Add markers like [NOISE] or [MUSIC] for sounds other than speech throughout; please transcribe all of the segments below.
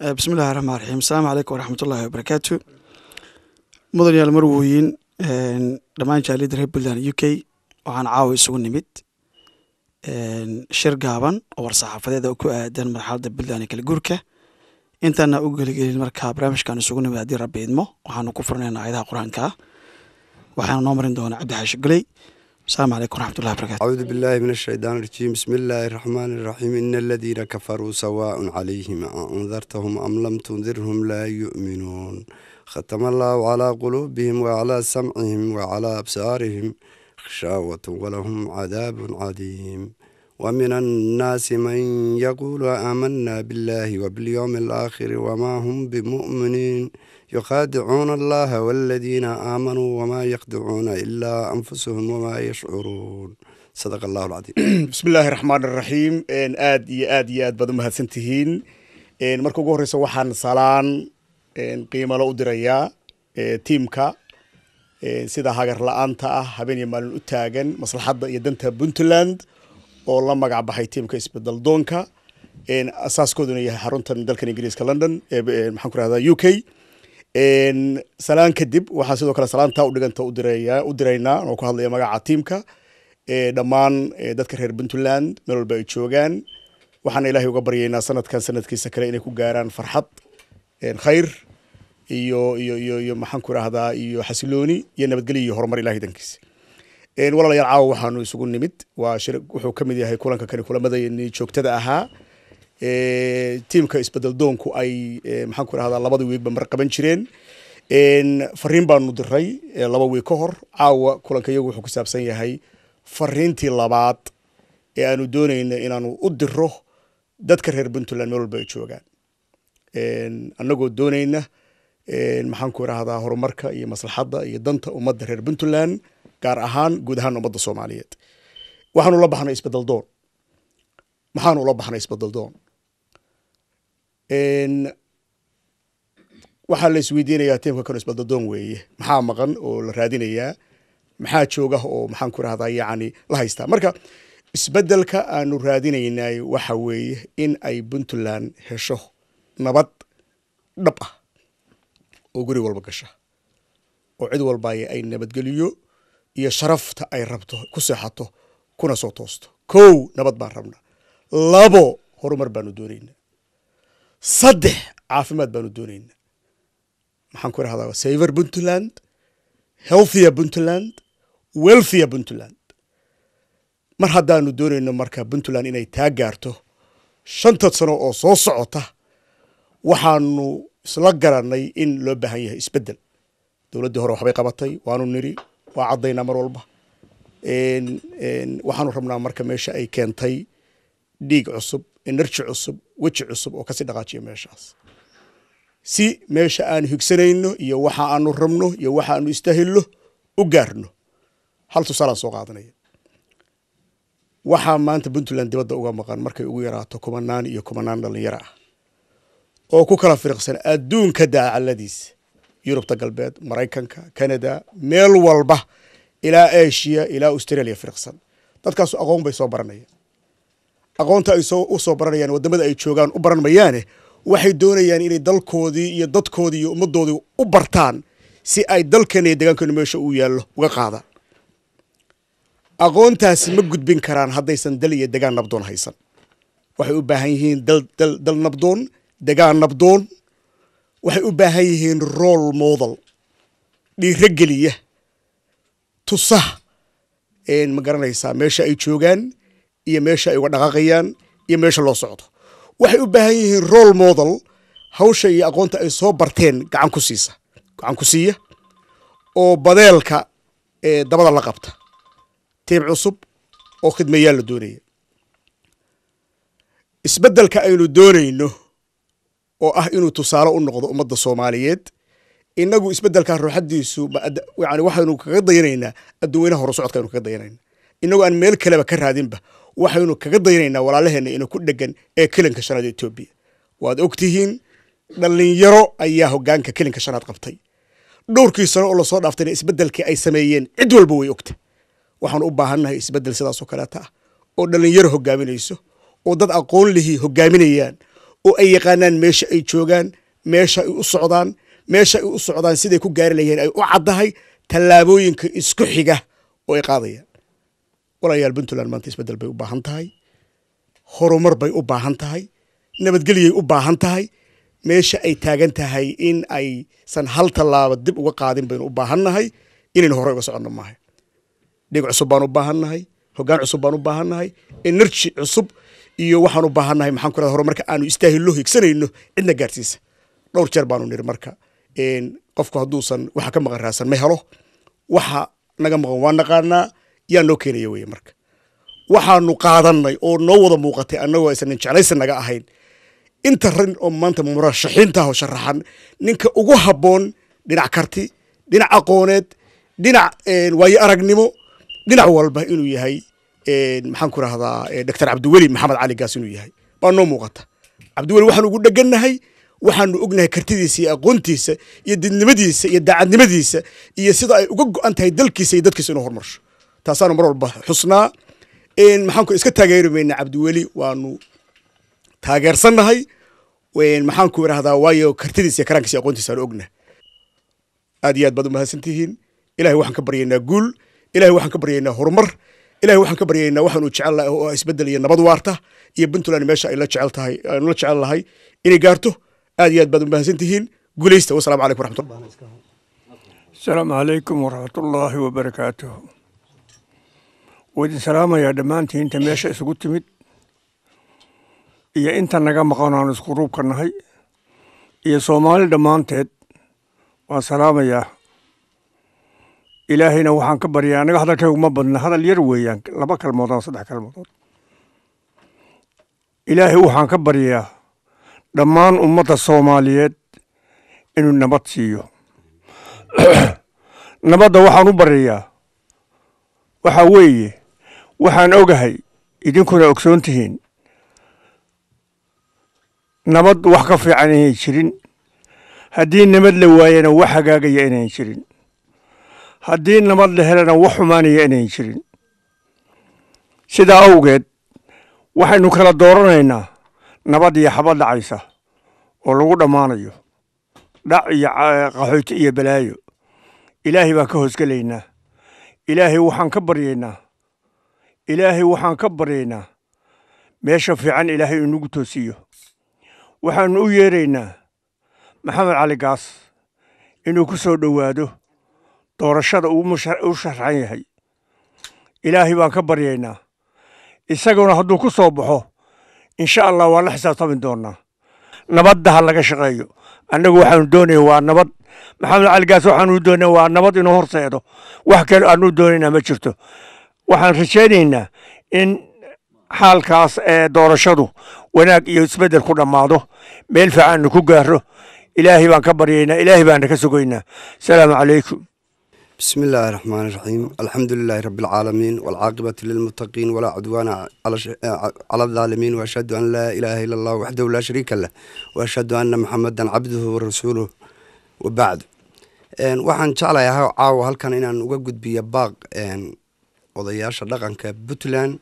bismi eh, bismillahi raxmaan raxiim asalaamu calaykum waraxmatullahi wabarakaatu mudan mudanayaal marwoyin dhammaan jaaliyadda reer puntland u k waxaan caawa isugu nimid shir gaaban oo war-saxaafadeeda ku aadan marxaladda puntland kala guurka intaana u geligelin markaa barnaamijkan isugu nimid haddii rabbi idmo waxaanu ku furnayna aayadaha qur-aankaa waxaana noo marin doonaa cabdi xaashi goley السلام عليكم ورحمة الله وبركاته أعوذ بالله من الشيطان الرجيم بسم الله الرحمن الرحيم إن الذين كفروا سواء عليهم أنذرتهم أم لم تنذرهم لا يؤمنون ختم الله على قلوبهم وعلى سمعهم وعلى أبصارهم خشاوة ولهم عذاب عظيم ومن الناس من يقول آمنا بالله وباليوم الآخر وما هم بمؤمنين yuqaadicuuna allaha waladiina aamanuu wamaa yakdicuuna ilaa anfusahum wamaa yashcuruun sadaq allahu lcadiim bismi illaahi raxmaan araxiim aad iyo aad iyo aad baad umahadsan tihiin marka ugu horreysa waxaan salaan qiimalo u dirayaa e, tiimka sida hagar la-aanta ah habeen iyo maalin u taagan maslaxadda iyo danta puntland oo la magac baxay tiimka isbedaldoonka asaaskooduna yahay xaruntan dalkan ingiriiska london e, maxaan ku rahdaa u k salaan kadib waxaa sidoo kale salaanta u dhiganta u diraynaa oo ku hadlaya magaca tiimka dhammaan dadka reer puntland meel walba ay joogaan waxaana ilahay uga baryaynaa sanadkan sanadkiisa kale inay ku gaaraan farxad khayr iyo iyo iyo iyo maxaan ku idhahdaa iyo xasilooni iyo nabadgelyo iyo horumar ilahay dankiisa walaalayaal caawa waxaanu isugu nimid waa shir wuxuu ka mid yahay kulanka kani kulamadani joogtada ahaa tiimka isbedeldoonku ay maxaanku rahdaa labada wiigba mar jireen fariin baanu diray laba wiig ka hor caawa kulanka iyagu wuxuu ku saabsan yahay fariintii labaad ee aanu doonayna inaanu u diro dadka reer puntland meel walba ay joogaan annagoo doonayna maxaanku rahdaa horumarka iyo maslaxadda iyo danta ummadda reer puntland gaar ahaan guud ahaan ummadda soomaaliyeed waxaanu la baxnay isbedeldoon maxaanu la baxnay isbedeldoon waxaa la isweydiinayaa teemka kano isbaldadoon weeye maxaa maqan oo la raadinayaa maxaa jooga oo maxaan ku rahdaa yacni la haystaa marka isbedelka aanu raadinaynaay waxa weeye in ay puntland hesho nabad dhab ah oo guri walba gasha oo cid walba ay nabadgeliyo iyo sharafta ay rabto ku seexato kuna soo toosto kow nabad baan rabna labo horumar baanu doonayna saddex caafimaad baanu doonayna maxaan ku rahdaa saver puntland healthia puntland welthia puntland mar haddaanu doonayno marka puntland inay taa gaarto shanta sano oo soo socota waxaanu isla garannay in loo baahan yahay isbeddel dowladdii hore waxbay qabatay waanu niri waa caddaynaa mar walba waxaanu rabnaa marka meesha ay keentay dhiig cusub enerji cusub weji cusub oo kasii dhaqaajiya meeshaas si meesha aan higsanayno iyo waxa aanu rabno iyo waxa aanu istahilno u gaarno hal tusaala soo qaadanaya waxaa maanta puntland dibadda uga maqan markay ugu yaraato kumanaan iyo kumanaan dhalinyaro ah oo ku kala firiqsan adduunka daacaladiis yurubta galbeed maraykanka kanada meel walba ilaa asia ilaa australia firiqsan dadkaasu aqoon bay soo baranayaan aqoonta ay u soo baranayaan waddamada ay joogaan u baran mayaane waxay doonayaan inay dalkoodii iyo dadkoodii iyo ummaddoodii u bartaan si ay dalkan iyo meesha uu yaallo uga qaada aqoontaasi ma gudbin karaan haddaysan dal iyo degaan nabdoon haysan waxay u baahan yihiin dal nabdoon degaan nabdoon waxay u baahan yihiin rool moodal dhiirogeliya tusaha een ma garanaysaa meesha ay joogaan iyo meesha ay uga dhaqaaqayaan iyo meesha loo socdo waxay u baahan yihiin role model hawsha iyo aqoonta ay soo barteen gacan ku siisa gacan ku siiya oo badeelka ee dabada la qabta tiib cusub oo khidmayaal la doonaya isbeddelka aynu doonayno oo ah inuu tusaale u noqdo ummadda soomaaliyeed innagu isbeddelkaa ruuxaddiisu yani waxaynu kaga dayanaynaa adduweynaha horusocodka aynu kaga dayanayna innagu aan meel kaleba ka raadinba waxaynu kaga daynaynaa walaalaheena ina ku dhegan ee kelinka shanaad ee etoobiya waad ogtihiin dhallinyaro ayaa hogaanka kelinka shanaad qabtay dhowrkii sano oo lasoo dhaaftayna isbeddelkii ay sameeyeen cid walba way ogta waxaan u baahannahay isbeddel sidaasoo kaleeta ah oo dhallinyaro hogaaminayso oo dad aqoon lihii hogaaminayaan oo ay yaqaanaan meesha ay joogaan meesha ay u socdaan meesha ay u socdaan siday ku gaari layahiin ay u caddahay tallaabooyinka isku xiga oo ay qaadayaan walaalayaal puntland maanta isbedel bay u baahan tahay horumar bay u baahan tahay nabadgelyay u baahan tahay meesha ay taagan tahay in aysan hal tallaaba dib uga qaadin baynu u baahannahay inaynu hore uga socono maaha dheg cusub baan u baahannahay hoggaan cusub baan u baahannahay energy cusub iyo waxaan u baahannahay maxaan ku horumarka aanu istaahilo hiegsanayno cidna gaarsiisa dhowr jeer baanu niri marka qofku hadduusan waxa ka maqan raadsan ma helo waxa naga maqan waa naqaanaa yaa noo keenaya weye marka waxaanu qaadannay oo noo wada muuqatay annagoo aysan nin jeclaysi naga ahayn inta ran oo maanta murashaxiintaahoo sharaxan ninka ugu habboon dhinac karti dhinac aqooneed dhinac waayo aragnimo dhinac walba inuu yahay maxaan ku rahdaa doctor cabdiweli maxamed caligaas gaas inuu yahay baa noo muuqata cabdiweli waxaan ugu dheganahay waxaanu ognahay kartidiisa iyo aqoontiisa iyo didnimadiisa iyo daacadnimadiisa iyo sida ay uga go'an tahay dalkiisa iyo dadkiisa inuu hormarsho taasaanu mar walba xusnaa maxaanku iska taageeri cabdiweli waanu taageersannahay maxaanku irahdaa waayo kartidiis iyo karankiis iyo ogna aad iyo aad baad u mahadsantihiin ilahay waxaan ka baryaynaa guul ilahay waxaan ka baryaynaa horumar ilahay waxaan ka baryaynaa waxaanu jecelnahay isbeddel iyo nabad waarta iyo puntland meesha ayla jecel tahay aanu jecel nahay inay gaarto aad iyo aad baad u mahadsantihiin guulaysta wasalaamu calaykum waraxmatullah asalaamu calaykum waraxmatullaahi wabarakaatuh wuu salaamayaa dhammaantiin inta meesha isugu timid iyo inta naga maqan aan isku ruubka nahay iyo soomaali dhammaanteed waan salaamayaa ilaahayna waxaan ka baryaa anaga hadalkaygu ma badna hadal yar weeyaan laba kalmood ama saddex kalmoodood ilaahay waxaan ka baryaa dhammaan ummadda soomaaliyeed inuu nabad siiyo [CLEARS THROAT] nabadda waxaan u baryayaa waxaa weeye waxaan ogahay idinkuna ogsoon tihiin nabad wax ka fiican inayn jirin haddii nabad la waayana wax hagaagaya inayn jirin haddii nabad la helana wax xumaanaya inayn jirin sidaa awgeed waxaynu kala dooranaynaa nabad iyo xabad dhacaysa oo lagu dhammaanayo dhac iyo qaxooti iyo balaayo ilaahay baa ka hoosgelaynaa ilaahay waxaan ka baryaynaa ilaahay waxaan ka baryaynaa meesha fiican ilaahay inugu toosiyo waxaanu u yeeraynaa maxamed cali gaas inuu ku soo dhowaado doorashada uu u sharxan yahay ilaahay baan ka baryaynaa isaguna hadduu ku soo baxo insha allah waan la xisaabtami doonaa nabadda ha laga shaqeeyo annagu waxaanu doonaya waa nabad maxamed cali gaas waxaanu doonaa waa nabad inuu horseedo wax kale aanu doonayna ma jirto waxaan rajaynaynaa in xaalkaas ee doorashadu wanaag iyo isbeddel ku dhammaado meel fiicaannu ku gaaro ilaahay baan ka baryaynaa ilaahay baana ka sugaynaa asalaamu calaykum bismi illaahi raxmaani raxiim alxamdulilaahi rabbialcaalamiin walcaaqibatu lilmuttaqiin walaa cudwaana cala aldaalimiin waashhadu an laa ilaaha illa allah waxdahu laa shariika lah waashhadu anna maxamedan cabduhu warasuuluh wabacdu waxaan jeclayaha caawa halkan inaan uga gudbiyo baaq odayaasha dhaqanka puntland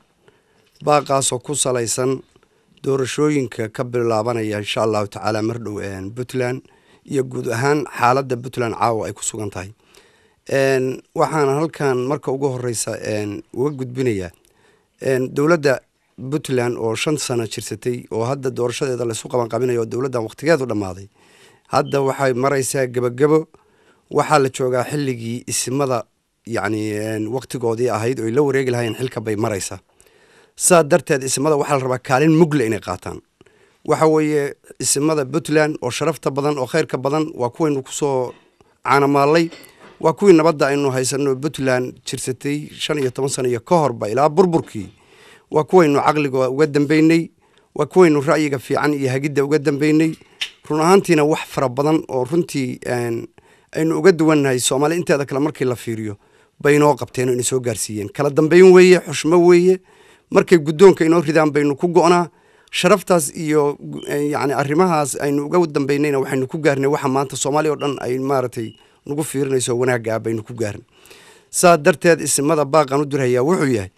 baaqaasoo ku salaysan doorashooyinka ka bilaabanaya insha allahu tacaala mardhow puntland iyo guud ahaan xaaladda puntland caawa ay ku sugan tahay waxaana halkan marka ugu horeysa uga gudbinayaa dowladda puntland oo shan sano jirsatay oo hadda doorashadeeda laysu qaban qabanqabinayo oo dowladdan waqtigeedu dhammaaday hadda waxay maraysaa gebagebo waxaa la joogaa xilligii ismada yacni waktigoodii ahayd oy la wareegi lahaayeen xilka bay maraysaa saa darteed isimada waxaa la rabaa kaalin mugle inay qaataan waxa weeye isimada puntland oo sharafta badan oo khayrka badan waa kuwaynu kusoo caanamaalay waa kuwii nabadda aynu haysano puntland jirsatay shan iyo toban sano iyo ka horba ilaa burburkii waa kuwaynu caqliga uga dambeynay waa kuwaynu ra'yiga fiican iyo hagidda uga dambeynay run ahaantiina wax fara badan oo runtii aynu uga duwannahay soomaali inteeda kale markii la fiiriyo bay inoo qabteen oo ina gaarsiiyeen kala dambeyn weeye xushmo weeye markay guddoonka inoo ridaan baynu ku go'naa sharaftaas iyo eh, yani arrimahaas aynu uga dambeynayna waxaynu ku gaarnay waxa maanta soomaaliya o dhan ay maaragtay nagu fiirinayso wanaaggaa ah baynu ku gaarnay saa darteed isimada baaqaan u dirhayaa wuxuu yahay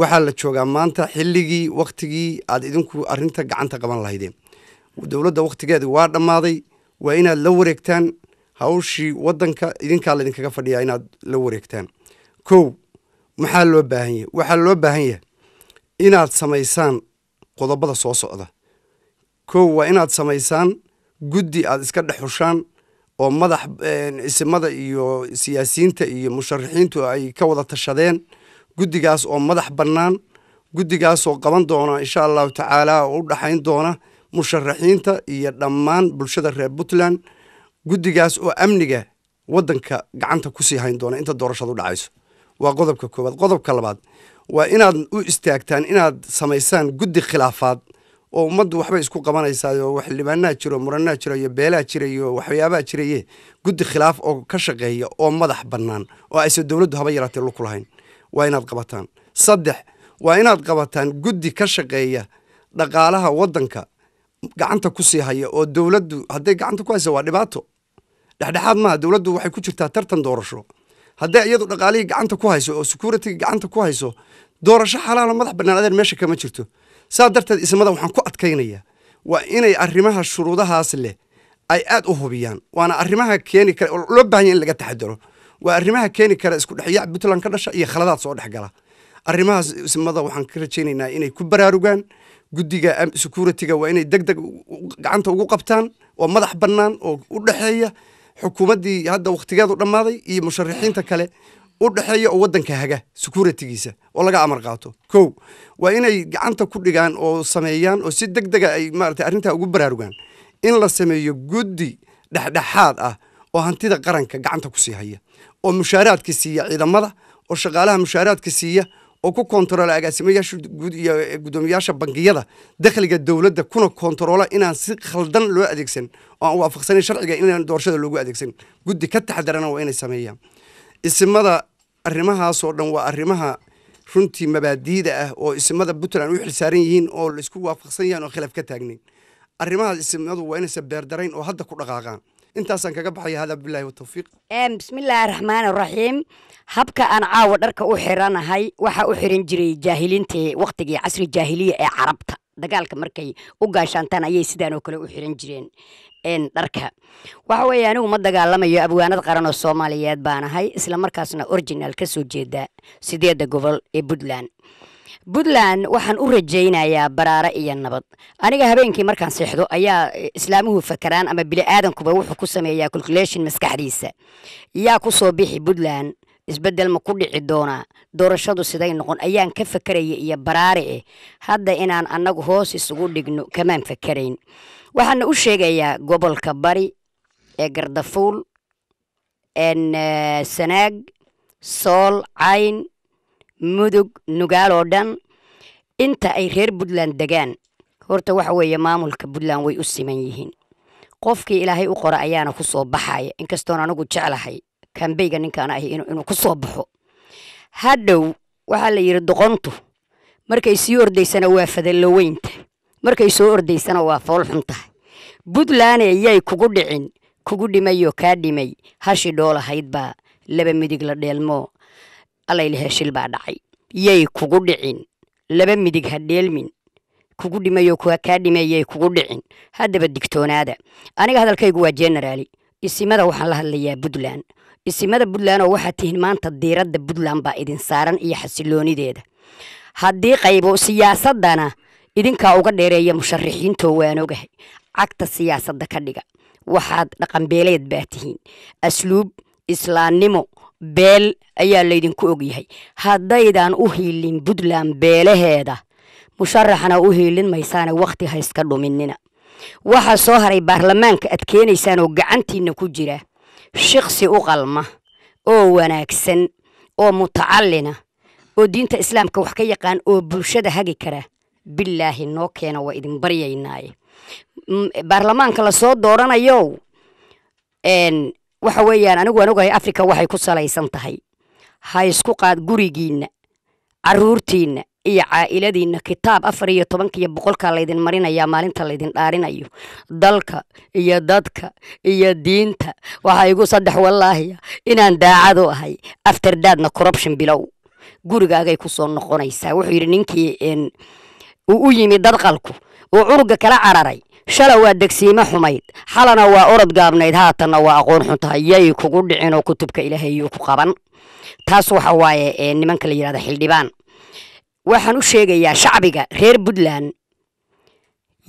waxaa la joogaa maanta xilligii wakhtigii aad idinku arrinta gacanta qaban lahaydeen dowladda wakhtigeeda waa dhammaaday waa inaad la wareegtaan hawshii waddanka idinkaa laydinkaga fadhiyaa inaad la wareegtaan kow maxaa loo baahan yahay waxaa loo baahan yahay inaad samaysaan qodobada soo socda kow waa inaad samaysaan guddi aada iska dhex xushaan oo madax isimada iyo siyaasiyiinta iyo musharaxiintu ay ka wada tashadeen guddigaas oo madax bannaan guddigaasoo qaban doona insha allahu tacaala oo u dhaxayn doona musharaxiinta iyo dhammaan bulshada reer puntland guddigaas oo amniga waddanka gacanta kusii hayn doona inta doorashadu dhacayso waa qodobka koowaad qodobka labaad waa inaad u istaagtaan inaad samaysaan guddi khilaafaad oo ummaddu waxba isku qabanaysaa oo xildhibaanaa jiro muranaa jira iyo beelaa jira iyo waxyaabaa jiraye guddi khilaaf oo ka shaqeeya oo madax bannaan oo aysa dowladdu haba yaraatee luku kulahayn waa inaad qabataan saddex waa inaad qabataan guddi ka shaqeeya dhaqaalaha waddanka gacanta ku sii haya oo dowladdu hadday gacanta ku haysa waa dhibaato dhexdhexaad maaha dowladdu waxay ku jirtaa tartan doorasho hadday iyadu dhaqaalihii gacanta ku hayso oo securitiga gacanta ku hayso doorasho xalaalo madax bannaan meesha kama jirto saa darteed ismada waxaan ku adkaynayaa waa inay arrimaha shuruudahaas leh ay aad u hubiyaan waana arrimaha keeni kara loo baahanya in laga taxadaro waa arrimaha keeni kara isku dhexyaac puntland ka dhasha iyo khaladaad soo dhexgala gala arrimahaas ismada waxaan ka rajaynaynaa inay ku baraarugaan guddiga securitiga waa inay deg deg gacanta ugu qabtaan oo madax bannaan oo u dhexeeya xukuumaddii hadda wakhtigeedu dhammaaday iyo musharixiinta kale u dhexeeya oo waddanka haga securitigiisa oo laga amar qaato kow waa inay gacanta ku dhigaan oo sameeyaan oo si deg dega ah ay maarata arrintaa ugu baraarugaan in la sameeyo guddi dhexdhexaad ah oo hantida qaranka gacanta ku sii haya oo mushaaraadka siiya ciidamada oo shaqaalaha mushaaraadka siiya oo ku kontarola agaasimayaasha guud iyo guddoomiyaasha bangiyada dakhliga dowladda kuna kontaroola inaan si khaldan loo adeegsan oo aan waafaqsanayn sharciga inaan doorashada loogu adeegsan guddi ka taxdarana waa inay sameeyaan isimada arrimahaasoo dhan waa arrimaha runtii mabaadiida ah oo isimada puntland u xilsaaran yihiin oo laisku waafaqsan yahan oo khilaaf ka taagnayn arrimahaas isimadu waa inaysan beerdarayn oo hadda ku dhaqaaqaan intaasaan kaga baxaya hadaa bilahi watawfiiq bismillaahi raxmaani raxiim habka aan caawa dharka u xiranahay waxaa u xiran jiray jaahiliintii waqtigii casri jaahiliya ee carabta dagaalka markay u gaashaantaan ayay sidaan oo kale u xiran jireen dharka waxa weeye anigu ma dagaalamayo abwaanad qaran oo soomaaliyeed baanahay isla markaasna orijinaal ka soo jeeda sideeda gobol ee puntland puntland waxaan u rajaynayaa baraare iyo nabad aniga habeenkii markaan seexdo ayaa e, islaamuhu fakeraan ama bini aadankuba wuxuu ku sameeyaa colculation maskaxdiisa yaa ku soo bixi puntland isbedel ma ku dhici doonaa doorashadu siday noqon ayaan ka fakeraya iyo baraare eh hadda inaan annagu hoos isugu dhigno kamaan fakerayn waxaana u sheegayaa gobolka bari ee gardafuul e, sanaag sool cayn mudug nugaaloo dhan inta ay reer puntland degaan horta waxa weeye maamulka puntland way u siman yihiin qofkii ilaahay u qora ayaana ku soo baxaya inkastoon anigu jeclahay kambeyga ninkaan ahi inuu ku soo baxo hadhow waxaa la yidhi doqontu markay sii ordaysana waa fadaloweynta markay soo ordaysana waa foolxun tahay puntlandne yay kugu dhicin kugu dhimayoo kaa dhimay hashi dhoolahayd baa laba midig la dheelmoo allayla heshil baa dhacay yay kugu dhicin laba midig ha dheelmin kugu dhimayo kuwa kaa dhimeeyay kugu dhicin haddaba digtoonaada aniga hadalkaygu waa jenaraali isimada waxaan la hadlayaa puntland isimada puntland oo waxaad tihiin maanta diiradda puntland baa idin saaran iyo xasiloonideeda haddii qaybo siyaasadana idinkaa uga dheereeya musharaxiintoo waan ogahay cagta siyaasadda ka dhiga waxaad dhaqanbeeleed baa tihiin asluub islaannimo beel ayaa laydinku ogyahay haddaydan u hiilin puntland beelaheeda musharaxna u hiilin maysaane wakhti ha dhuminina waxaa soo haray baarlamaanka aad keenaysaan oo gacantiinna ku jira shiksi u qalma oo wanaagsan oo mutacallina oo diinta islaamka wax ka yaqaan oo bulshada hagi kara bilaahi noo keena waa idin baryaynaaye baarlamaanka lasoo dooranayo waxa weeyaan anigu waan ogahay africa waxay ku salaysan tahay ha isku qaad gurigiinna caruurtiinna iyo caa'iladiinna kitaab afar iyo tobankiiyo boqolkaa laydin marinayaa maalinta laydin dhaarinayo dalka iyo dadka iyo diinta waxaa igu saddex wallaahiya inaan daacadu ahay after dadna corruption bilow gurigaagay ku soo noqonaysaa wuxuu yidhi ninkii uu u yimid dadqalku oo cunuga kala cararay shala waa degsiimo xumayd xalana waa orod gaabnayd haatanna waa aqoon xuntahay yay kugu dhicin oo kutubka ilaahayuu ku qaban taas waxa waaye nimanka la yidhahda xildhibaan waxaan u sheegayaa shacbiga reer puntland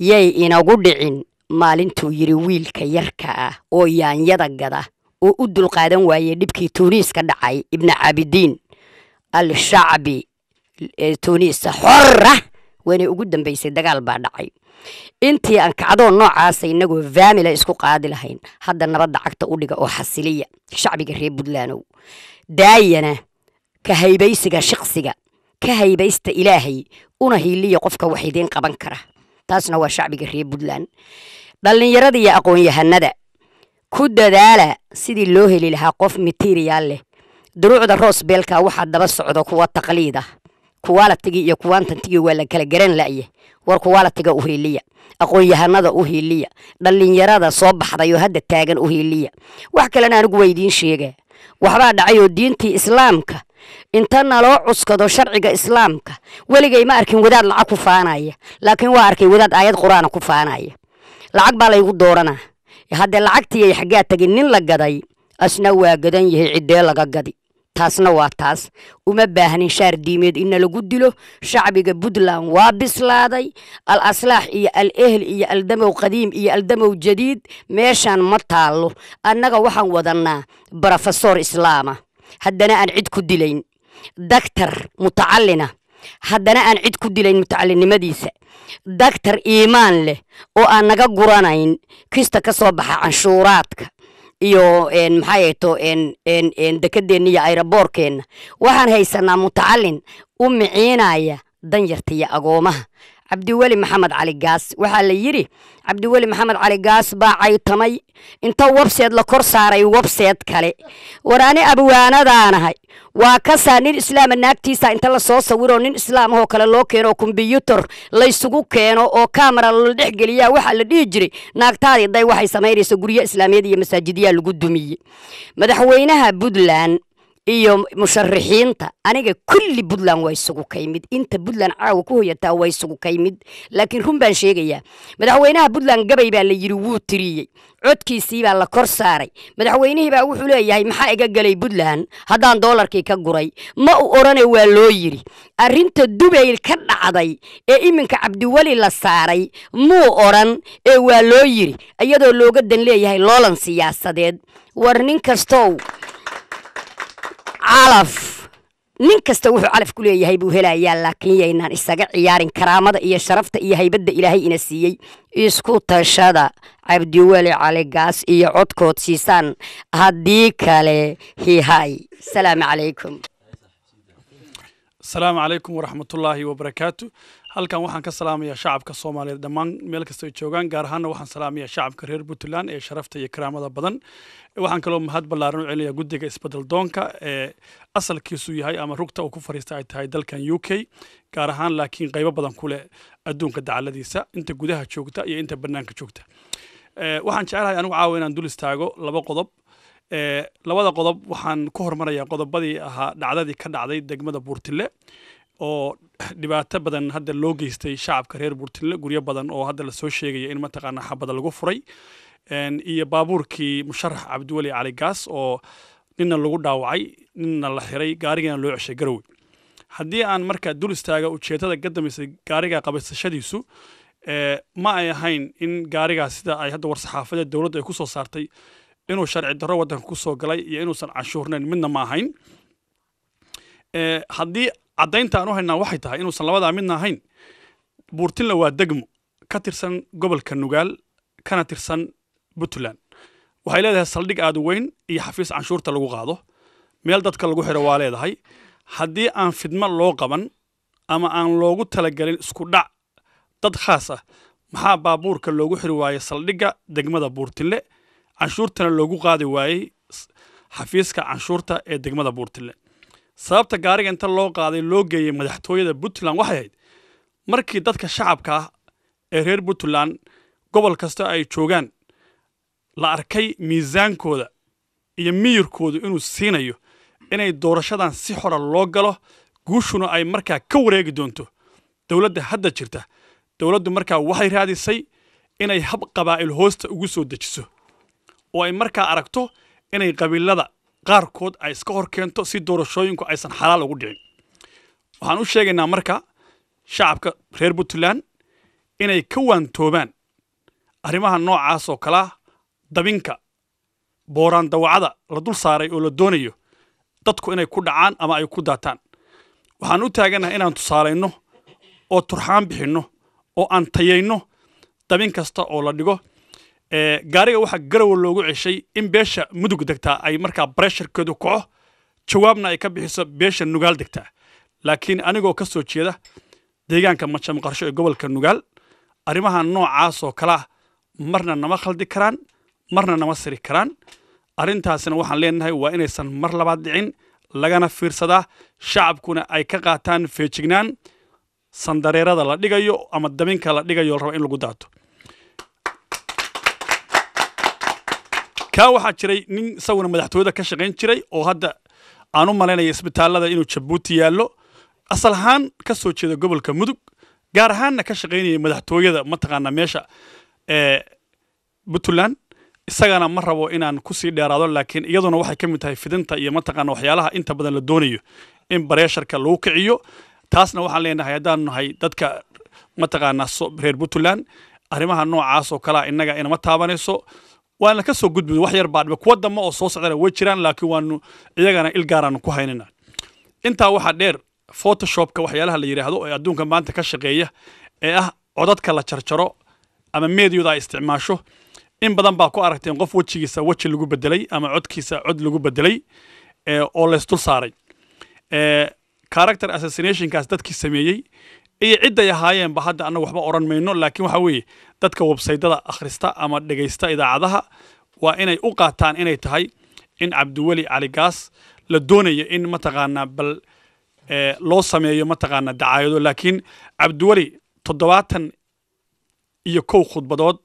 yay inagu dhicin maalintuu yidhi wiilka yarka ah oo yaanyada gada oo u dulqaadan waayey dhibkii tuuniis ka dhacay ibnu caabidiin al shacbi tuuniisa xorra waana ugu dambaysay dagaal baa dhacay intii aan kacdoo noocaasa inagoo vaamila isku qaadi lahayn hadda nabadda cagta u dhiga oo xasiliya shacbiga reer buntlandow daayana ka haybaysiga shiqsiga ka haybaysta ilaahay una hiiliya qofka wax idiin qaban kara taasna waa shacbiga reer puntland dhallinyarada iyo aqoon ku dadaala sidii loo heli lahaa qof materiyaal leh duruucda roosbeelka waxaa daba socda kuwa taqliid ah kuwaalatigi iyo kuwaantantigi waa la kala garan la'ye war kuwaalatiga u hiiliya aqoon-yahanada u hiiliya dhallinyarada soo baxday oo hadda taagan u hiiliya wax kalena anigu waa idiin sheegaa waxbaa dhacay oo diintii islaamka inta naloo cuskado sharciga islaamka weligay ma arkin wadaad lacag ku faanaya laakiin waa arkay wadaad aayad qur-aana ku faanaya lacag baa laygu dooranaa haddee lacagtii xaggaa tegin nin la gaday asna waa gadan yahay ciddee laga gadi taasna waa taas uma baahnin shaar diimeed ina lagu dilo shacbiga puntland waa bislaaday al aslaax iyo al ehl iyo aldamow qadiim iyo aldamow jadiid meeshaan ma taallo annaga waxaan wadannaa brofesor islaama haddana aan cid ku dilayn daktar mutacallina haddana aan cid ku dilayn mutacallinimadiisa daktar iimaan leh oo aan naga guranayn kista ka soo baxa canshuuraadka iyo maxaayeto dekedeenna iyo ayraboorkeenna waxaan haysanaa mutacalin u miciinaya danyarta iyo agoomaha cabdiweli maxamed cali gaas waxaa la yidhi cabdiweli maxamed cali gaas baa caytamay inta wabseed la kor saaray wabseed kale war abwaanadaanahay waa kasaa nin islaama naagtiisa inta lasoo sawiro nin islaam ahoo kale loo keeno oo laysugu keeno oo kamara la dhex geliya waxaa la dhihi jiray day waxay samaynaysa guryo islaamiyad iyo masaajidyaa lagu dumiyey madaxweynaha puntland iyo musharixiinta aniga kulli puntland waa isugu kaymid inta puntland caawa ku hoyataa waa isugu kaymid laakiin run baan sheegayaa madaxweynaha puntland gabay baa la yidhi wuu tiriyey codkiisiibaa la kor saaray madaxweynihiibaa wuxuu leeyahay maxaa iga galay puntland haddaan doolarkii ka guray ma u orane waa loo yidhi arrinta dubayl ka dhacday ee iminka cabdiweli la saaray muu oran ee waa loo yidhi iyadoo looga dan leeyahay loolan siyaasadeed war nin kastow calaf nin kasta wuxuu calaf ku leeyahay buu helayaa laakiin yaynaan isaga ciyaarin karaamada iyo sharafta iyo haybadda ilaahay ina siiyey isku tashada cabdiweli caligaas iyo codkood siisaan haddii kale hihay asalaamu calaykum asalaamu calaykum waraxmatullaahi wabarakaatu halkan waxaan ka salaamayaa shacabka soomaaliyeed dhammaan meel kasta ay joogaan gaar ahaanna waxaan salaamayaa shacabka reer puntland ee sharafta iyo karaamada badan waxaan kaloo mahad ballaaran u celinayaa guddiga isbeddeldoonka ee asalkiisu yahay ama rugta uu ku fadhiista ay tahay dalkan u k gaar ahaan laakiin qaybo badan ku leh adduunka dacaladiisa inta gudaha joogta iyo inta bannaanka joogta eh, waxaan jecelahay anigu caawa inaan dul istaago laba qodob eh, labada qodob waxaan ku hormarayaa qodobadii ahaa dhacdadii ka dhacday degmada buurtille oo dhibaato badan hadda loo geystay shacabka reer buurtille guryo badan oo hadda lasoo sheegaya in mataqaanaa xabada lagu furay iyo baabuurkii musharax cabdiweli cali gaas oo ninna lagu dhaawacay ninna la xiray gaarigiina loo ceshay garowe haddii aan marka dul istaaga ujeeddada ka dambaysa gaariga qabaysashadiisu ma ay ahayn in gaarigaas sida ay hadda war-saxaafadeed dowladda ay ku soo saartay inuu sharci darro waddanka ku soo galay iyo inuusan canshuurnayn midna ma ahayn haddii caddaynta aan u haynaa waxay tahay inuusan labadaa midna ahayn buurtinla waa degmo ka tirsan gobolka nugaal kana tirsan puntland waxay leedahay saldhig aada u weyn iyo xafiis canshuurta lagu qaado meel dadka lagu xiro waa leedahay haddii aan fidmo loo qaban ama aan loogu talagelin isku dhac dad khaas ah maxaa baabuurka loogu xiri waayey saldhigga degmada buurtinle canshuurtana loogu qaadi waayey xafiiska canshuurta ee degmada buurtinle sababta gaariga inta loo qaaday loo geeyey madaxtooyada puntland waxay ahayd markii dadka shacabka ah ee reer puntland gobol kasta ay joogaan la arkay miisaankooda iyo miyirkooda inuu siinayo inay doorashadan si xora loo galo guushuna ay markaa ka wareegi doonto dowladda hadda jirta dowladdu markaa waxay raadisay inay hab qabaa'il hoosta ugu soo dejiso oo ay markaa aragto inay qabiilada qaarkood ay iska hor keento si doorashooyinku aysan xalaal ugu dhicin waxaan u sheegaynaa marka shacabka reer puntland inay ka waantoobaan arrimaha noocaas oo kalea dabinka booraan dawacada la dul saaray oo la doonayo dadku inay ku dhacaan ama ay ku daataan waxaan u taagannahay inaan tusaalayno oo turxaan bixinno oo aan tayayno dabin kasta oo la dhigo gaariga waxaa garowa loogu ceshay in beesha mudug degtaa ay markaa baresharkeedu kaco jawaabna ay ka bixiso beesha nugaal degtaa laakiin anigoo ka soo jeeda deegaanka majamqarsho ee gobolka nugaal arrimaha noocaasoo kale ah marna nama khaldi karaan marna nama siri karaan arrintaasina waxaan leenahay waa inaysan mar labaad dhicin lagana fiirsadaa shacabkuna ay ka qaataan feejignaan sandareerada la dhigayo ama dabinka la dhigayo raba in lagu daato kaa waxaa jiray nin isaguna madaxtooyada ka shaqayn jiray oo hadda aan u malaynaya isbitaalada inuu jabuuti yaallo asal ahaan ka soo jeeda gobolka mudug gaar ahaanna ka shaqaynaya madaxtooyada mataqaanaa meesha puntland isagana ma rabo inaan kusii dheeraado laakiin iyaduna waxay ka mid tahay fidinta iyo mataqaana waxyaalaha inta badan la doonayo in bareesharka lagu kiciyo taasna waxaan leenahay haddaan nahay dadka mataqaanaa reer puntland arrimaha noocaas oo kalea ah innaga inama taabanayso waana ka soo gudbi wax yar baadhiba kuwa dambe oo soo socdana way jiraan laakiin waanu iyagana ilgaaraanu ku haynana intaa waxaa dheer photoshopka waxyaalaha la yidhaahdo ee adduunka maanta ka shaqeeya ee ah codadka la jarjaro ama meediyoda ay isticmaasho in badan baa ku aragteen qof wejigiisa weji lagu bedelay ama codkiisa cod lagu bedelay eh, oo laysdul saaray eh, character assassinationkaas dadkii sameeyey iyo cidday ahaayeenba hadda annagu waxba odhan mayno laakiin waxa weeye dadka websaydada akhrista ama dhegaysta idaacadaha waa inay u qaataan inay tahay in cabdiweli caligaas la doonayo in mataqaanaa bal eh, loo sameeyo mataqaanaa dacaayado laakiin cabdiweli toddobaatan iyo kow khudbadood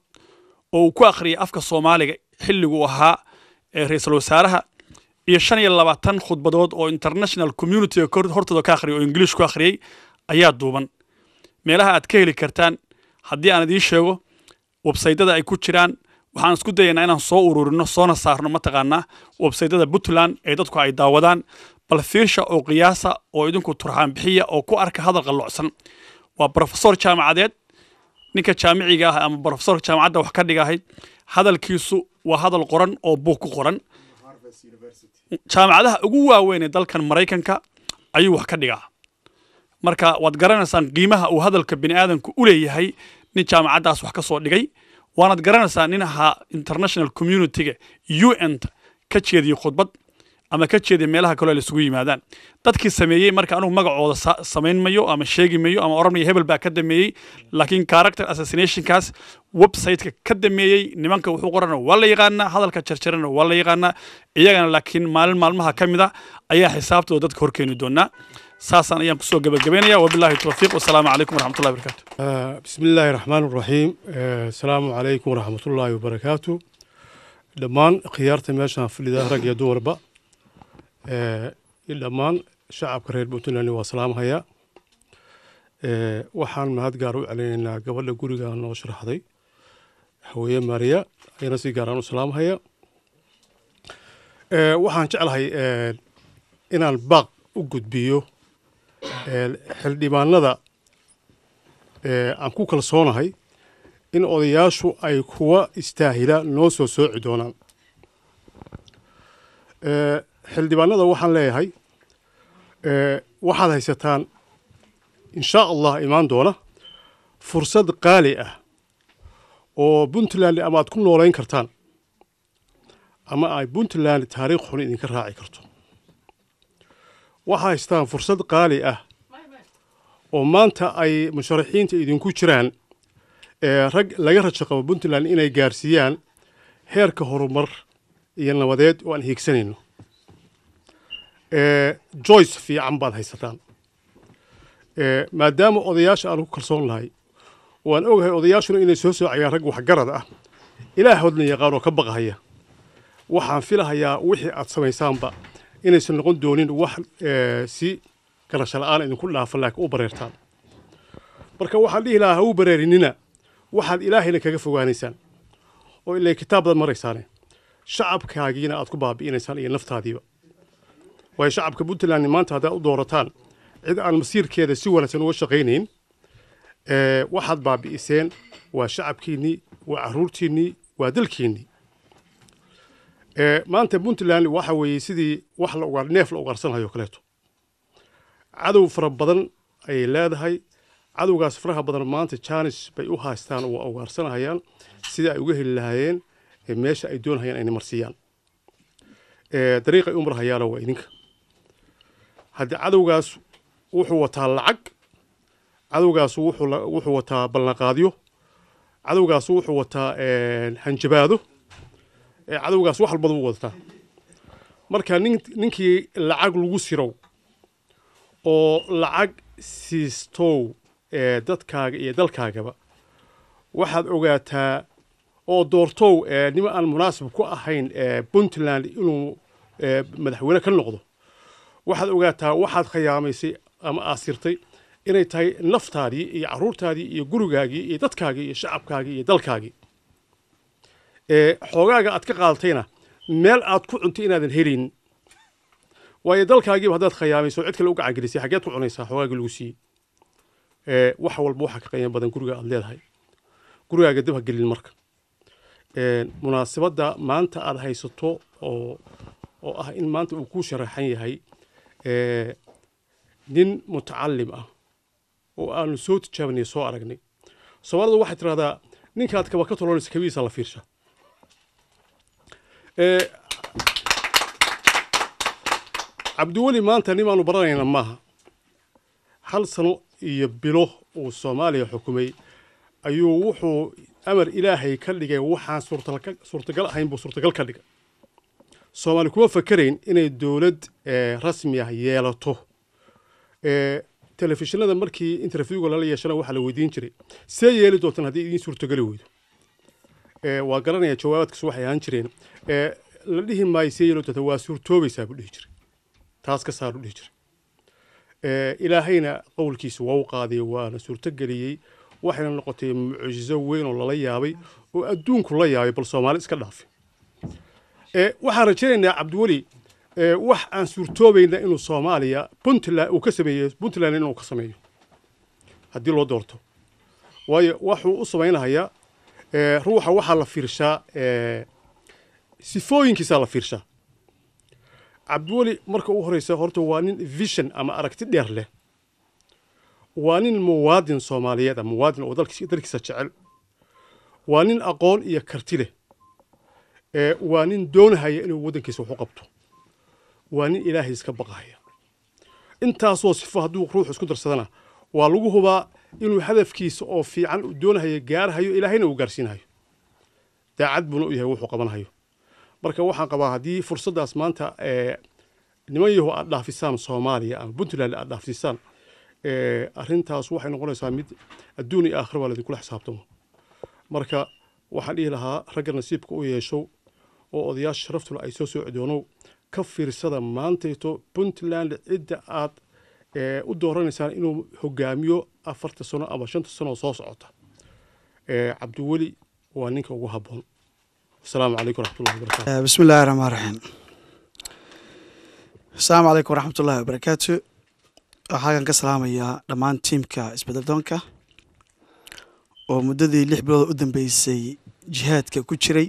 oo uu ku akhriyay afka soomaaliga xilligu ahaa ee ra iisal wasaaraha iyo shan iyo labaatan khudbadood oo international communitiga hortooda ka akhriyay oo ingiliish ku akhriyey ayaa duuban meelaha aad ka heli kartaan haddii aan idiin sheego websaydyada ay ku jiraan waxaan isku dayaynaa inaan soo ururino soona saarno mataqaanaa websaydyada puntland ee dadku ay daawadaan bal fiirsha oo qiyaasa oo idinku turxaan bixiya oo ku arka hadal qallocsan waa brofesor jaamacadeed ninka jaamiciga ah ama brofesorka jaamacadda wax ka dhigahay hadalkiisu waa hadal qoran oo buug ku qoran jaamacadaha ugu waaweyn ee dalkan maraykanka ayuu wax ka dhigaa marka waad garanaysaan qiimaha uu hadalka bini aadanku u leeyahay nin jaamacaddaas wax ka soo dhigay waanaad garanaysaa nin ahaa international communityga u n ta ka jeediyey khudbad ama ka jeeday meelaha kaleo laisugu yimaadaan dadkii sameeyey marka anugu magacooda samayn mayo ama sheegi mayo ama oran hebel baa ka dameeyey laakiin character assassinationkaas websiteka ka dameeyey nimanka wuxuu qorana waa la yaqaanaa hadalka jarjarana waa la yaqaanaa iyagana laakiin maalin maalmaha ka mid a ah ayaa xisaabtooda dadka horkeeni doonaa saasaan ayaan kusoo gabagabaynaya wabillahi towfiiq wasalaamu calaykum waraxmatullahi wabarakaatu bismi illaahi raxmaan raxiim asalaamu calaykum waraxmatullaahi wabarakaatu dhammaan khiyaarta meeshaan fadhida rag iyo dumarba Eh, dhammaan shacabka reer puntland waa salaamhaya eh, waxaan mahad gaar u celinaynaa gabadha guriga noo sharxday haweye maariya ayana si gaaraan u salaamhaya eh, waxaan jeclahay inaan baaq u gudbiyo xildhibaanada aan ku kalsoonahay in odayaashu ay kuwa istaahila noo soo sooci doonaan xildhibaanada waxaan leeyahay waxaad haysataan in shaa allah imaan doona fursad qaali ah oo puntland ama aad ku noolayn kartaan ama ay puntland taariikh xun idinka raaci karto waxaa haystaan fursad qaali ah oo maanta ay musharaxiinta idinku jiraan ee rag laga rajo qabo puntland inay gaarsiiyaan heerka horumar iyo nabadeed oo aan hiigsanayno joyce fiican baad haysataan maadaama odayaasha aan ku kalsoon lahay waan ogahay odayaashuna inay soo soocayaan rag waxgarad ah ilaahoodna yaqaanoo ka baqahaya waxaan filahayaa wixii aad samaysaanba inaysan noqon doonin wax si garasho la-aan idinku dhaafa laakiin u bareertaan marka waxaan dhihi lahaa ha uu bareerinina waxaad ilaahayna kaga fogaanaysaan oo ilay kitaabdaad maraysaane shacabkaagiina aad ku baabi'inaysaan iyo naftaadiiba waayo shacabka puntland maanta haddaad u doorataan cid aan masiirkeeda si wanaagsan uga shaqaynayn waxaad baabi'iseen waa shacabkiinnii waa caruurtiinnii waa dalkiinnii maanta puntland waxa weeye sidii wax la neef la kaleeto cadow fara badan ayay leedahay cadowgaas faraha badan maanta jaanis bay u haystaan oo ugaarsanahayaan sida ay uga heli lahaayeen meesha ay doonhayaan inay marsiiyaan dariiqay u marhayaana waa idinka haddii cadowgaas wuxuu wataa lacag cadowgaas wuxuu wataa ballanqaadyo cadowgaas wuxuu wataa eh, hanjabaado eh, cadowgaas wax walbada u wadataa marka ninkii lacag lagu sirow oo lacag siistow eh, dadkaaga iyo dalkaagaba waxaad ogaataa oo doortow nima aan munaasib ku ahayn puntland inuu madaxweyne ka noqdo waxaad ogaataa waxaad khayaamaysay ama aasirtay inay tahay naftaadii iyo caruurtaadii iyo gurigaagii iyo dadkaagii iyo shacabkaagii iyo dalkaagii xoogaaga aad ka qaadatayna meel aad ku cuntay inaadan helayn waayo dalkaagiiba haddaad khiyaamayso cid kale u gacangelisay xageed ku cunaysaa xoogaagii lagu siiyey wax walba waxa ka qiimo badan guriga aad leedahay gurigaaga dab ha gelin marka munaasabadda maanta aad haysato oo oo ah in maanta uu kuu sharaxan yahay nin mutacalim ah oo aanu soo tijaabinay soo aragnay soomaalidu waxay tidhahdaa ninkaad kaba ka tolonaysa kabihiisa la fiirsha cabdiweli maanta nin baanu baranayna maaha hal sano iyo bilo uu soomaaliya xukumay ayuu wuxuu amar ilaahay ka dhigay waxaan suurtagal ahayn buu suurtagal ka dhigay soomaali kuma fakerayn inay dowlad eh, rasmi ah yeelato eh, telefishinada markii interviewga lala yeeshana waxaa la weydiin jiray see yeeli doontaan haddii idiin suurtogeli weydo eh, waa garanaya jawaabaadkaas waxay ahaan jireen la dhihi maayo see yeeli doontaan waa suurtoobaysaa buu dhihi jiray taas ka saaruu dhihi jiray ilaahayna qowlkiisa waa u qaaday waana suurtogeliyey waxayna noqotay mucjizo weyn oo lala yaabay oo adduunku la yaabay bal soomaali iska dhaafay Eh, waxaan rajaynaynaa cabdiweli eh, wax aan suurtoobayna inuu soomaaliya puntland uu ka sameeyo puntland inuu ka sameeyo haddii loo doorto waayo waxuu u samaynahayaa eh, ruuxa waxaa la fiirshaa sifooyinkiisaa la fiirshaa cabdiweli marka ugu horeysa horta waa nin vision ama aragti dheer leh waa nin muwaadin soomaaliyeed a muwaadin oo dalkiisa jecel waa nin aqoon iyo karti leh waa nin doonahaya inuu waddankiisa waxu qabto waa nin ilaahay iska baqahaya intaasoo sifo hadduu ruux isku darsadana waa lagu hubaa inuu hadafkiisa oo fiican u doonahaya gaarhayo ilaahayna uu gaarsiinhayo daacad buuna u yahay wuxuu qabanhayo marka waxaan qabaa haddii fursaddaas maanta niman aad dhaafisaan soomaaliya ama puntland aad dhaafsisaan arrintaas waxay noqonaysaa mid adduun iyo aakhir baa laidinkula xisaabtamo marka waxaan dhihi lahaa ragga nasiibka u yeeshow oo odayaasha sharaftula ay soo socdoonow ka fiirsada maantayto puntland cidda aad u dooranaysaan inuu hogaamiyo afarta sano ama shanta sanoo soo socota cabdiweli waa ninka ugu haboon asalaamu calaykum raxmatullahi wabarakatu bismillahi raxmaan raxiim asalaamu calaykum waraxmatullahi wabarakaatu waxaa halkan ka salaamayaa dhammaan tiimka isbeddeldoonka oo muddadii lix bilood u dambeysay jihaadka ku jiray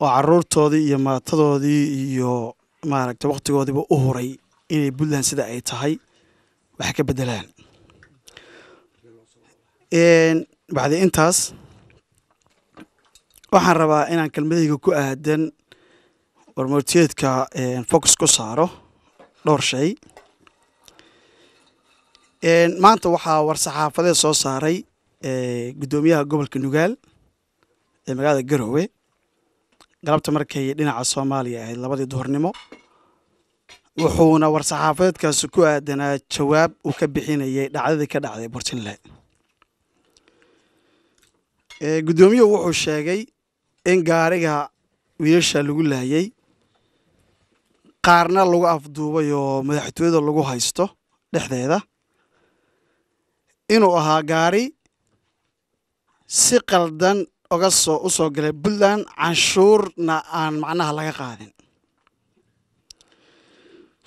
oo caruurtoodii iyo maatadoodii iyo maaragtay wakhtigoodiiba u huray inay buntland sida ay tahay wax ka bedelaan bacdi intaas waxaan rabaa inaan kelmadayga ku aadan warmootiyeedka focus ku saaro dhowr shay maanta waxaa war-saxaafadeed soo saaray guddoomiyaha gobolka nugaal ee magaalada garowe galabta markay dhinaca soomaaliya ahayd labadii duhurnimo wuxuuna war-saxaafeedkaasi ku aadanaa jawaab uu ka bixinayay dhacdadii ka dhacday puntland guddoomiyuhu wuxuu sheegay in gaariga wiilasha lagu laayay qaarna lagu afduubay oo madaxtooyada lagu haysto dhexdeeda inuu ahaa gaari si qaldan oga soo u soo galay puntland canshuurna aan macnaha laga qaadin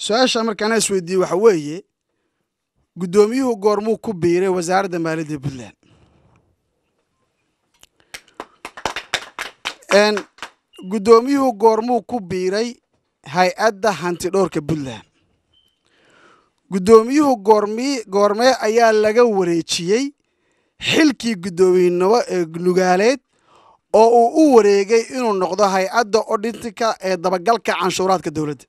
su-aasha markaana isweydiiyey waxa weeye guddoomiyuhu goormuu ku biiray wasaaradda maaliyadda puntland guddoomiyuhu goormuu ku biiray hay-adda hantidhoorka puntland guddoomiyuhu goormi goormee ayaa laga wareejiyey xilkii guddoomiyenimo ee nugaaleed oo uu u wareegay inuu noqdo hay-adda odhintika ee dabagalka canshuuraadka dowladda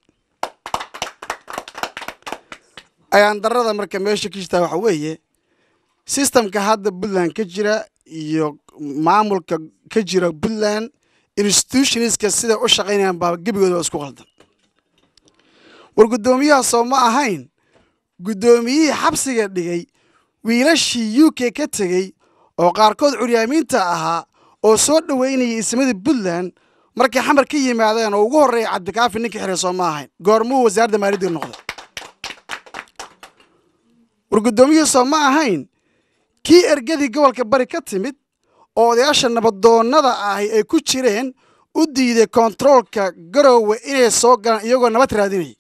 ayaan darada marka meesha ka jirtaa waxaa weeye sistamka hadda puntland ka jira iyo maamulka ka jira puntland institutionska siday u shaqaynayaan baa gebigooda isku qaldan war guddoomiyaha ma ahayn guddoomiyihii xabsiga dhigay wiilashii u k ka tegey oo qaarkood curyaamiinta ahaa oo soo dhoweynayay ismada puntland markay xamar ka yimaadeen oo ugu horreeya cabdikaafi ninka xiriirsoo ma ahayn goormuu wasaaradda maaliyadda noqday war guddoomiyihiisoo ma ahayn kii ergadii gobolka bari ka timid oo odayaasha nabadoonnada ahi ay ku jireen u diiday kontaroolka garowe inay soo galaan iyagoo nabad raadinayay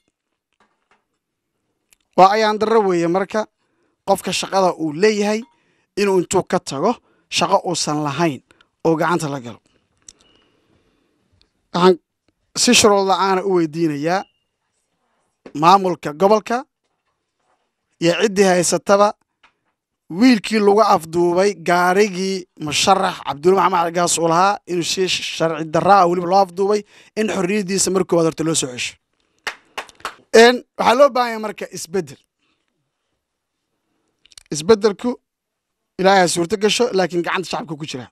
waa ayaan darro weeye marka qofka shaqada uu leeyahay inuu intuu ka tago shaqo uusan lahayn oo gacanta la galo waxaan si shuruud la-aana u weydiinayaa maamulka gobolka iyo ciddii haysataba wiilkii lagu afduubay gaarigii musharax cabdulli maxamed caligaas uu lahaa inuu si sharci daraa ah weliba loo afduubay in xoriyadiisa mar koowaad horta loo soo cesho waxaa loo baahanya marka isbedel isbedelku ilaahay ha suurto gasho laakiin gacanta shacabka ku jira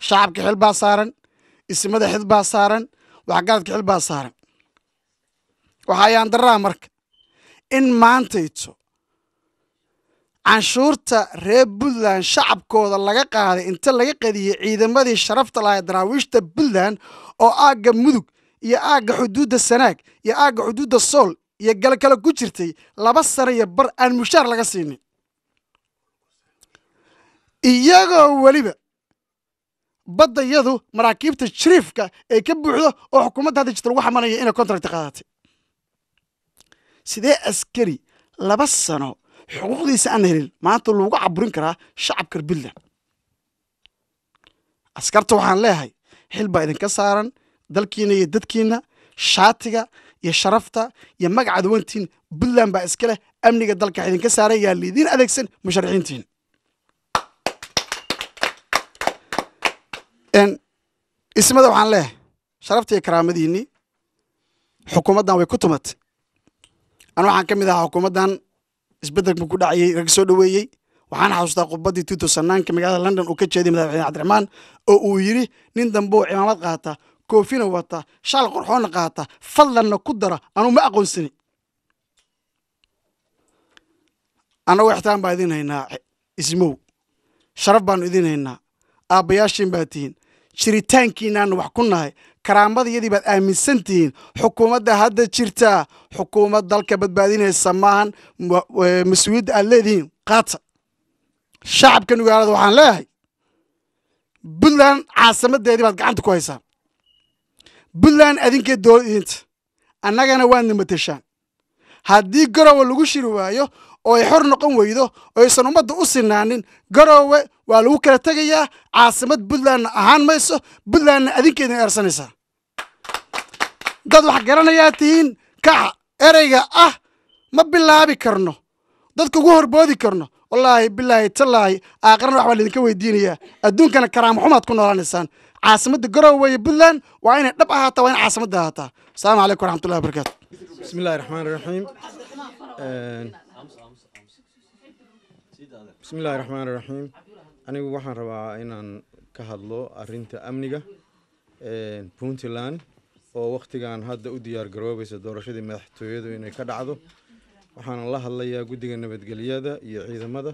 shacabka xil baa saaran ismada xil baa saaran waxgaradka xil baa saaran waxayaan daraa marka in maantayto canshuurta reer puntland shacabkooda laga qaaday inta laga qadiyey ciidamadii sharafta lahaa daraawiishta puntland oo aagga mudug iyo aagga xuduudda sanaag iyo aagga xuduudda sool iyo kale ku jirtay laba sano iyo bar aan mushaar laga siinin iyagoo weliba baddayadu maraakiibta shariifka ay ka buuxdo oo xukuumadda hadda jirta lagu xamanaya inay contract qaadatay sidee askari laba sano xuquuqdiisa aan helin maanta lagu caburin karaa shacabka puntland askarta waxaan leeyahay xil baa idinka saaran dalkiina iyo dadkiina shaatiga iyo sharafta iyo magacaad wantiin puntland baa iska leh amniga dalka idinka saaran yaa liidiin adeegsan musharaxiintiin ismada waxaan leehay sharaftii karaamadiinii xukuumaddan way ku tumatay an waxaan ka mid ahaa xukuumaddan isbedelma ku dhacayey rag soo dhoweeyey waxaan xasuustaa khudbaddii tuutusannaanka magaalada london uu ka jeeday madaxweyne cabdiraxmaan oo uu yidhi nin dambeoo cimaamad qaata koofina wata shaal qorxoonna qaata fadlanna ku dara anuu ma aqoonsani annagoo ixtiraam baan idin haynaa ismow sharaf baanu idin haynaa aabbayaashiin baa tihiin jiritaankiinaan wax ku nahay karaamadayadii baad aaminsan tihiin xukuumadda hadda jirta xukuumad dalka badbaadinaysa maahan mas-uuliyadda aad leedihiin qaata shacabkan ugaalada waxaan leeyahay buntland caasimadeedii baad gacanta ku haysaa buntland adinkee dowlad idinta annagana waadna mateshaan haddii garowa lagu shiri waayo oo ay xor noqon weydo oo aysan ummadda u sinaanin garoowe waa lagu kala tegayaa caasimad puntlandna ahaan mayso puntlandna adinkeedna eersanaysaa dad wax garanayaa tihiin kaca ereyga ah ma bilaabi karno dadka ugu horboodi karno wallaahi bilaahi tallaahi aakharana wax baa laydinka weydiinayaa adduunkana karaamo xumaad ku noolaanaysaan caasimadda garoowe iyo puntland waa inay dhab ahaataa waa inay caasimadda ahaataa asalaamu calaykum waraxmatullahi wabarakaatu bismillahi raxmaan raxiim bismillahi raxmaan iraxiim anigu waxaan rabaa inaan ka hadlo arinta amniga eh, puntland oo waqtigan hadda u diyaar garoobaysa doorashadii madaxtooyadu inay ka dhacdo waxaana la hadlayaa guddiga nabadgelyada iyo ciidamada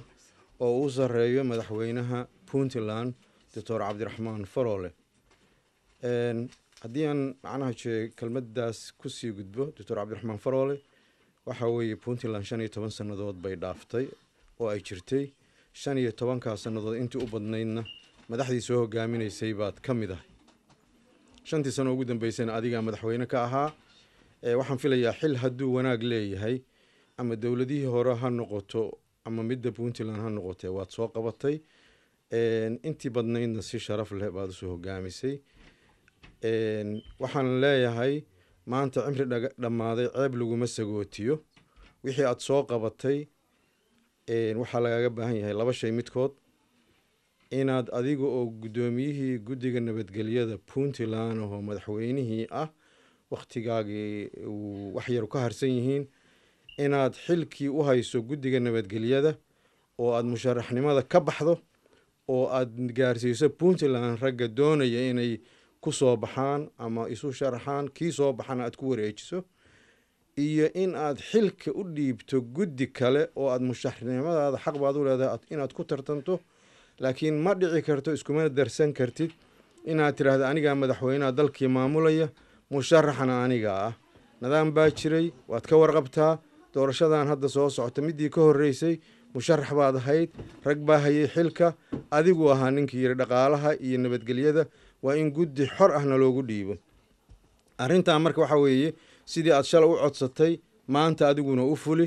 oo u sareeyo madaxweynaha puntland doctor cabdiraxmaan faroole eh, haddii aan macnaha jee kelmadaas kusii gudbo doctor cabdiraxmaan faroole waxaa weeye puntland shan iyo toban sannadood bay dhaaftay oo ay jirtay shan iyo tobankaa sannadood intii u badnaydna madaxdii soo hogaaminaysay baad ka mid ahay shantii sano ugu dambaysayna adigaa madaxweyne ka ahaa waxaan filayaa xil hadduu wanaag leeyahay ama dowladihii hore ha noqoto ama midda puntland ha noqotee waad soo qabatay intii badnaydna si sharaf leh baad usoo hogaamisay waxaan leeyahay maanta cimri dhammaaday ceeb laguma sagootiyo wixii aad soo qabatay waxaa lagaaga baahan yahay laba shay midkood inaad adiga oo guddoomiyihii guddiga nabadgelyada puntland oo madaxweynihii ah wakhtigaagii wax yar ka harsan yihiin inaad xilkii u hayso guddiga nabadgelyada oo aada musharaxnimada ka baxdo oo aad gaarsiiso puntland ragga doonaya inay ku soo baxaan ama isu sharaxaan kii soo baxana aad ku wareejiso iyo in aad xilka u dhiibto guddi kale oo aada mushaxnimadaada xaq baad u leedahay inaad ku tartanto laakiin ma dhici karto iskumana darsan kartid inaad tidhaahda anigaa madaxweynaha dalkii maamulaya musharaxana aniga ah nadaam baa jiray waad ka warqabtaa doorashadan hadda soo socota midii ka horreysay musharax baad ahayd rag baa hayay xilka adigu ahaa ninkii yiri dhaqaalaha iyo nabadgelyada waa in guddi xor ahna loogu dhiibo arrintaa marka waxa weeye sidii aad shalay u codsatay maanta adiguna u fuli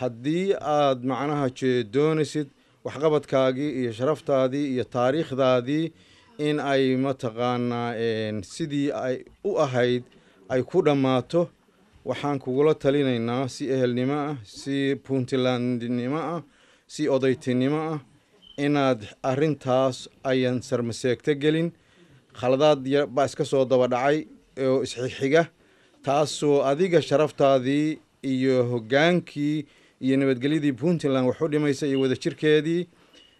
haddii aad macnaha doonaysid waxqabadkaagii iyo sharaftaadii iyo taariikhdaadii in ay mataqaanaa sidii ay u ahayd ay ku dhammaato waxaan kugula talinaynaa si ehelnimo ah si puntlandnimo ah si odaytinimo ah inaad arintaas ayan sarmaseegto gelin khaladaad baa iska soo daba dhacay oo isxigxiga taasoo adiga sharaftaadii iyo hoggaankii iyo nabadgelyadii puntland wax u dhimaysa iyo wadajirkeedii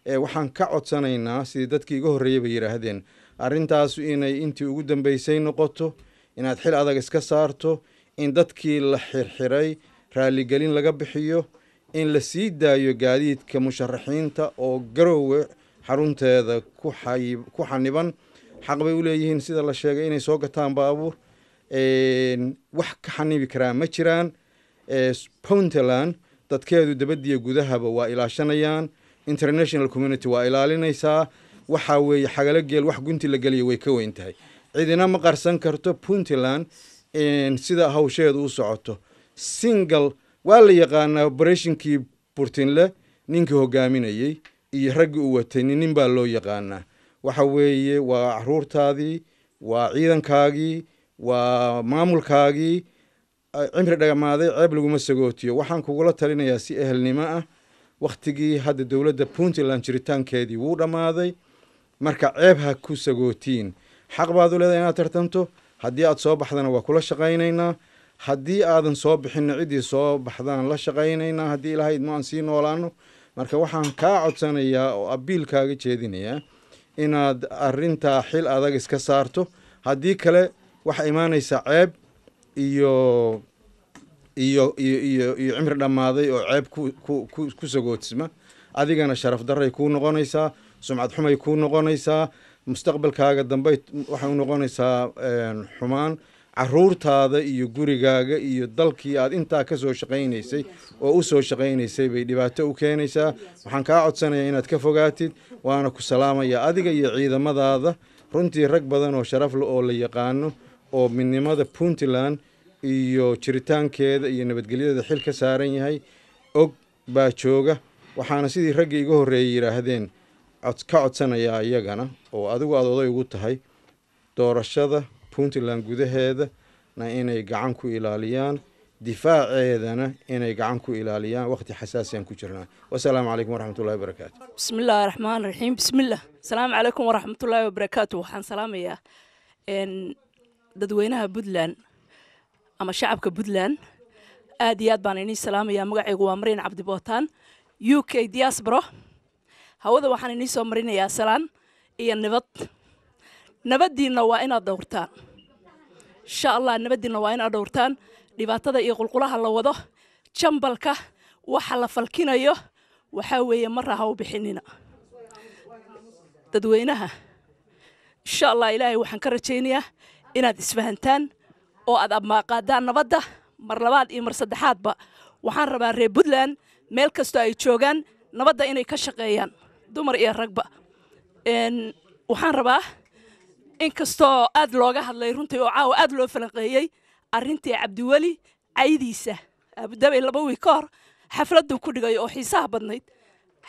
waxaan ka codsanaynaa sidii dadkii iga horreeyay bay yidhaahdeen arrintaas inay intii ugu dambaysay noqoto inaad xil adag iska saarto in dadkii la xirxiray raalligelin laga bixiyo in la sii daayo gaadiidka musharaxiinta oo garowe xarunteeda ku xaniban xaq bay u leeyihiin sida la sheegay inay soo gataan baabuur wax ka xanibi karaa ma jiraan puntland dadkeedu dabadiya gudahaba waa ilaashanayaan international community waa ilaalinaysaa waxaa weeye xagala geel wax gunti la geliya way ka weyn tahay cidina ma qarsan karto puntland sida hawsheedu u socoto single waa la yaqaanaa oberatinkii burtinle ninkii hogaaminayey iyo raggii u watay nin baa loo yaqaanaa waxa weeye waa caruurtaadii waa ciidankaagii waa maamulkaagii cimri dhagamaaday ceeb laguma sagootiyo waxaan kugula talinayaa si ehelnimo ah wakhtigii hadda dowladda puntland jiritaankeedii wuu dhammaaday marka ceeb ha ku sagootiin xaq baad u leedahay inaad tartamto haddii aad soo baxdana waa kula shaqaynaynaa haddii aadan soo bixinna ciddii soo baxdaan la shaqaynaynaa haddii ilahayd maan sii noolaano marka waxaan kaa codsanayaa oo kaaga jeedinayaa inaad arintaa xil adag iska saarto haddii kale waxaa imaanaysaa ceeb iyo iyo iyo iyo cimri dhammaaday oo ceeb ku sagoodsima adigana sharaf daray kuu noqonaysaa sumcad xumay kuu noqonaysaa mustaqbalkaaga dambey waxay u noqonaysaa xumaan caruurtaada iyo gurigaaga iyo dalkii aad intaa ka soo shaqaynaysay oo u soo shaqaynaysay bay dhibaato u keenaysaa waxaan kaa codsanayaa inaad ka fogaatid waana ku salaamayaa adiga iyo ciidamadaada runtii rag badan oo sharaf oo la yaqaano oo midnimada puntland iyo jiritaankeeda iyo nabadgelyadeeda xil ka saaran yahay og baa jooga waxaana sidii raggii iga horreeyey yidhaahdeen ka codsanayaa iyagana oo adigu aad oday ugu tahay doorashada puntland gudaheedana inay gacan ku ilaaliyaan difaaceedana inay gacan ku ilaaliyaan wakhti xasaasiyan ku jirnaa wasalaamu calaykum waraxmatullahi wabarakaatu bismillaahi raxmaan raxiim bismillah asalaamu calaykum waraxmatullaahi wabarakaatu waxaan salaamayaa dadweynaha puntland ama shacabka puntland aad iyo aad baan inii salaamayaa magacaygu waa mariin cabdibootaan u k diasbro hawada waxaan inii soo marinayaa salaan iyo nabad nabaddiinna waa inaad dhowrtaan insha allah nabadiinna waa inaad dhowrtaan dhibaatada iyo qulqulaha la wado jambalka waxa la falkinayo waxaa weeye mara ha u bixinina dadweynaha insha allah ilaahay waxaan ka rajaynayaa inaad isfahantaan oo aad amaaqaadaan nabadda mar labaad iyo mar saddexaadba waxaan rabaa reer puntland meel kastoo ay joogaan nabadda inay ka shaqeeyaan dumar iyo ragba waxaan rabaa in aad looga hadlay runtii oo caawa aad loo falanqeeyey arintii cabdiweli caydiisa abudabay laba wiig ka hor xafladuu ku dhigay oo xiisaha badnayd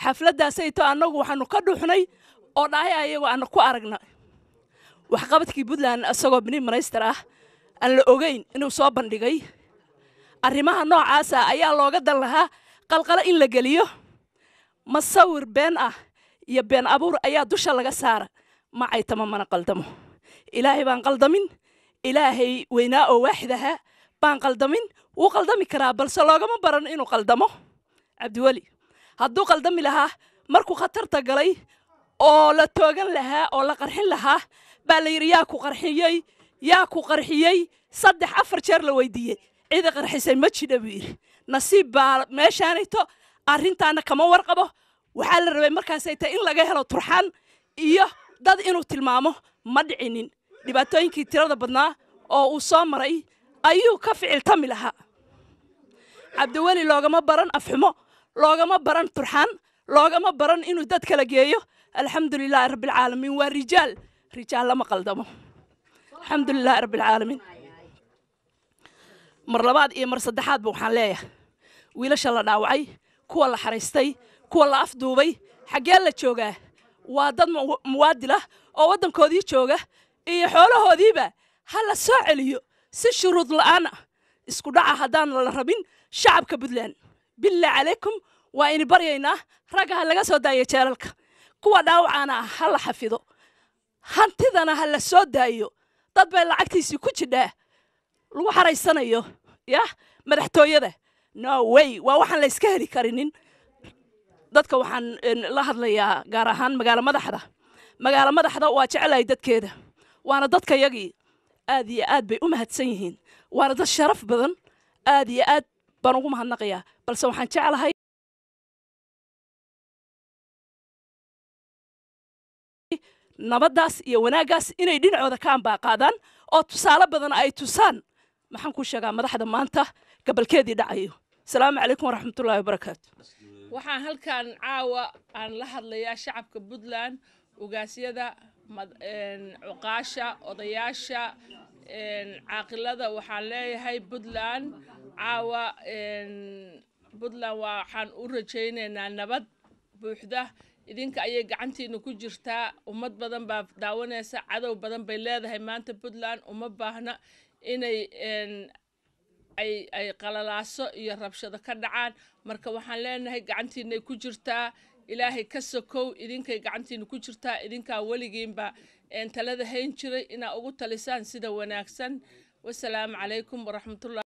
xafladdaasayto annagu waxaanu ka dhuuxnay oo dhahay ayago ana ku aragna waxqabadkii puntland isagoo biniim minayster ah aan la ogeyn inuu soo bandhigay arrimaha noocaasa ah ayaa looga dan lahaa qalqalo in la geliyo masawir been ah iyo been abuur ayaa dusha laga saara ma tama mana qaldamo ilaahay baan qaldamin ilaahay weynaa oo waaxid baan qaldamin wuu qaldami karaa balse loogama baran inuu qaldamo cabdiweli hadduu qaldami lahaa markuu khatarta galay oo la toogan lahaa oo la qarxin lahaa baa la yidhi yaa ku qarxiyey yaa ku qarxiyey saddex afar jeer la weydiiyey cidi qarxisay ma jidha buu yidhi nasiib baa meeshaanayto arrintaana kama warqabo waxaa la rabay markaasay tahay in laga helo turxaan iyo dad inuu tilmaamo ma dhicinin dhibaatooyinkii tirada badnaa oo uu soo maray ayuu ka ficil tami lahaa cabdiweli loogama baran afxumo loogama baran turxaan loogama baran inuu dad kala geeyo alxamdu lilaahi waa rijaal rijaal lama qaldamo alxamdulilahi alcaalamiin mar labaad iyo mar saddexaadba waxaan leeyahay wiilasha la dhaawacay kuwa la xaraystay kuwa la afduubay xaggee la joogaa waa dad muwaadil oo waddankoodii jooga iyo xoolahoodiiba ha la soo celiyo si shuruud la'aan ah isku dhaca haddaan la rabin shacabka puntland billah calaykum waa ini baryaynaa ragga ha laga soo daayo jeelalka kuwa dhaawacaana ah ha la xafido hantidana ha la soo daayo dad bay lacagtiisii ku jidhaa lagu xaraysanayo yah madaxtooyada no way waa waxaan la yska heli karinin dadka waxaan eh, la hadlayaa gaar ahaan magaalo madaxda magaalo madaxda waa jeclahay dadkeeda waana dadka yagii aad iyo aad bay u mahadsan yihiin waana dad sharaf badan aad iyo aad baan ugu mahadnaqayaa balse waxaan jeclahay nabaddaas iyo wanaaggaas inay dhinacooda ka ambaaqaadaan oo tusaale badan ay tusaan maxaan ku sheegaa madaxda maanta gabalkeedii dhacayo asalaamu calaykum waraxmatullahi wabarakaatu waxaan halkan caawa aan la hadlayaa shacabka puntland ugaasyada cuqaasha odayaasha caaqilada waxaan leeyahay puntland caawa puntland waxaan u rajaynaynaa nabad buuxda idinka ayay gacantiina ku jirtaa ummad badan baa daawanaysa cadow badan bay leedahay maanta puntland uma baahna inay ay qalalaaso iyo rabshado ka dhacaan marka waxaan leenahay gacantiinay ku jirtaa ilaahay ka sokow idinkay gacantiina ku jirtaa idinkaa weligiinba talada hayn jiray inaa ugu talisaan sida wanaagsan wasalaamu calaykum waraxmatullah